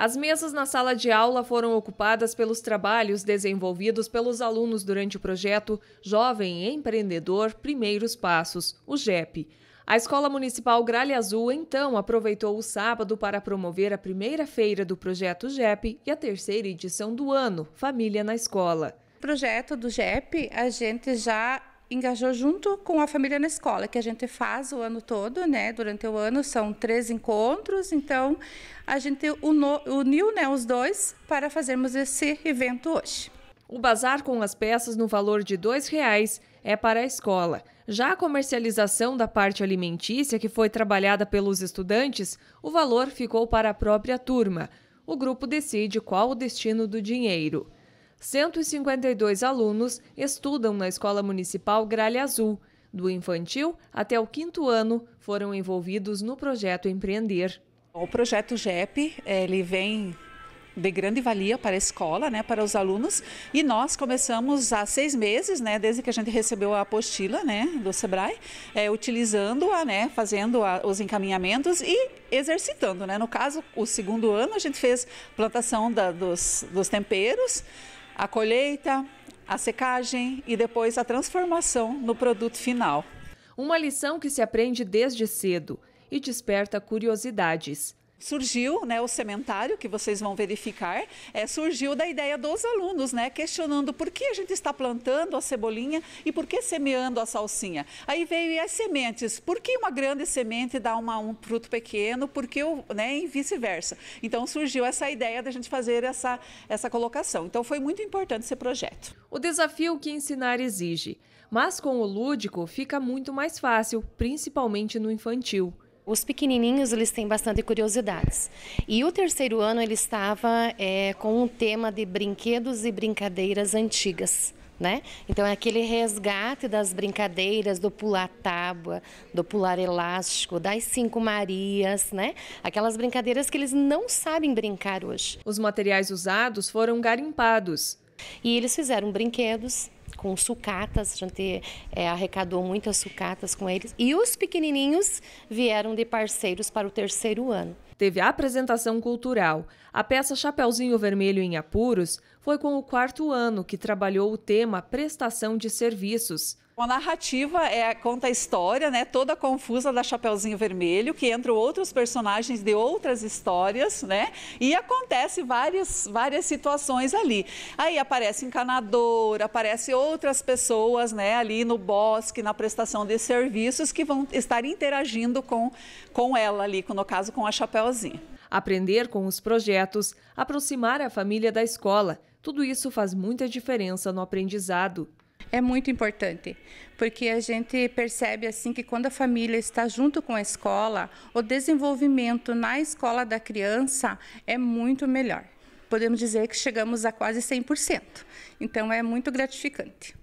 As mesas na sala de aula foram ocupadas pelos trabalhos desenvolvidos pelos alunos durante o projeto Jovem Empreendedor Primeiros Passos, o JEP. A Escola Municipal Gralha Azul, então, aproveitou o sábado para promover a primeira feira do projeto JEP e a terceira edição do ano, Família na Escola projeto do JEP, a gente já engajou junto com a família na escola, que a gente faz o ano todo, né? Durante o ano são três encontros, então a gente uniu né, os dois para fazermos esse evento hoje. O bazar com as peças no valor de R$ 2,00 é para a escola. Já a comercialização da parte alimentícia, que foi trabalhada pelos estudantes, o valor ficou para a própria turma. O grupo decide qual o destino do dinheiro. 152 alunos estudam na Escola Municipal Gralha Azul. Do infantil até o quinto ano foram envolvidos no projeto Empreender. O projeto GEP ele vem de grande valia para a escola, né, para os alunos. E nós começamos há seis meses, né, desde que a gente recebeu a apostila, né, do Sebrae, é, utilizando-a, né, fazendo a, os encaminhamentos e exercitando, né. No caso, o segundo ano a gente fez plantação da, dos, dos temperos a colheita, a secagem e depois a transformação no produto final. Uma lição que se aprende desde cedo e desperta curiosidades surgiu, né, o cementário que vocês vão verificar, é, surgiu da ideia dos alunos, né, questionando por que a gente está plantando a cebolinha e por que semeando a salsinha. Aí veio as sementes, por que uma grande semente dá uma, um fruto pequeno, porque o, né, e vice-versa. Então surgiu essa ideia da gente fazer essa, essa colocação. Então foi muito importante esse projeto. O desafio que ensinar exige, mas com o lúdico fica muito mais fácil, principalmente no infantil. Os pequenininhos, eles têm bastante curiosidades. E o terceiro ano, ele estava é, com um tema de brinquedos e brincadeiras antigas. Né? Então é aquele resgate das brincadeiras, do pular tábua, do pular elástico, das cinco Marias, né? Aquelas brincadeiras que eles não sabem brincar hoje. Os materiais usados foram garimpados. E eles fizeram brinquedos com sucatas, a gente é, arrecadou muitas sucatas com eles. E os pequenininhos vieram de parceiros para o terceiro ano. Teve a apresentação cultural. A peça Chapeuzinho Vermelho em Apuros foi com o quarto ano que trabalhou o tema prestação de serviços. Uma narrativa é conta a história, né, toda confusa da Chapeuzinho Vermelho, que entram outros personagens de outras histórias, né, e acontece várias várias situações ali. Aí aparece encanador, aparece outras pessoas, né, ali no bosque, na prestação de serviços que vão estar interagindo com com ela ali, no caso com a Chapeuzinho. Aprender com os projetos, aproximar a família da escola, tudo isso faz muita diferença no aprendizado é muito importante, porque a gente percebe assim que quando a família está junto com a escola, o desenvolvimento na escola da criança é muito melhor. Podemos dizer que chegamos a quase 100%. Então é muito gratificante.